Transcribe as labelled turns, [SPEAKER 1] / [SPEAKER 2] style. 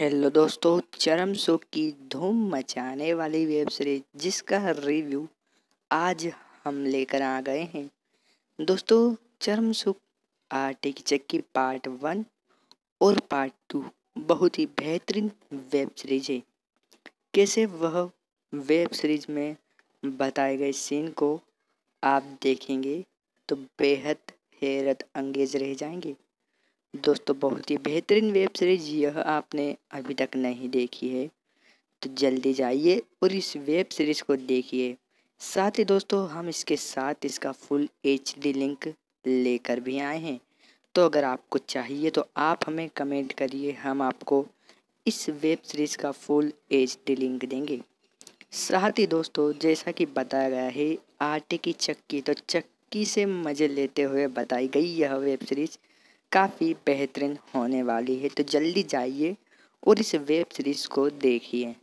[SPEAKER 1] hello दोस्तों चरम सुख की धूम मचाने वाली वेब सीरीज जिसका रिव्यू आज हम लेकर आ गए हैं दोस्तों चरम सुख आटे की चक्की पार्ट वन और पार्ट टू बहुत ही बेहतरीन वेब सीरीज है कैसे वह वेब सीरीज में बताए गए सीन को आप देखेंगे तो बेहद हैरत अंगेज रह जाएंगे दोस्तों बहुत ही बेहतरीन वेब सीरीज यह आपने अभी तक नहीं देखी है तो जल्दी जाइए और इस वेब सीरीज़ को देखिए साथ ही दोस्तों हम इसके साथ इसका फुल एच लिंक लेकर भी आए हैं तो अगर आपको चाहिए तो आप हमें कमेंट करिए हम आपको इस वेब सीरीज़ का फुल एच लिंक देंगे साथ ही दोस्तों जैसा कि बताया गया है आटे की चक्की तो चक्की से मज़े लेते हुए बताई गई यह वेब सीरीज़ काफ़ी बेहतरीन होने वाली है तो जल्दी जाइए और इस वेब सीरीज़ को देखिए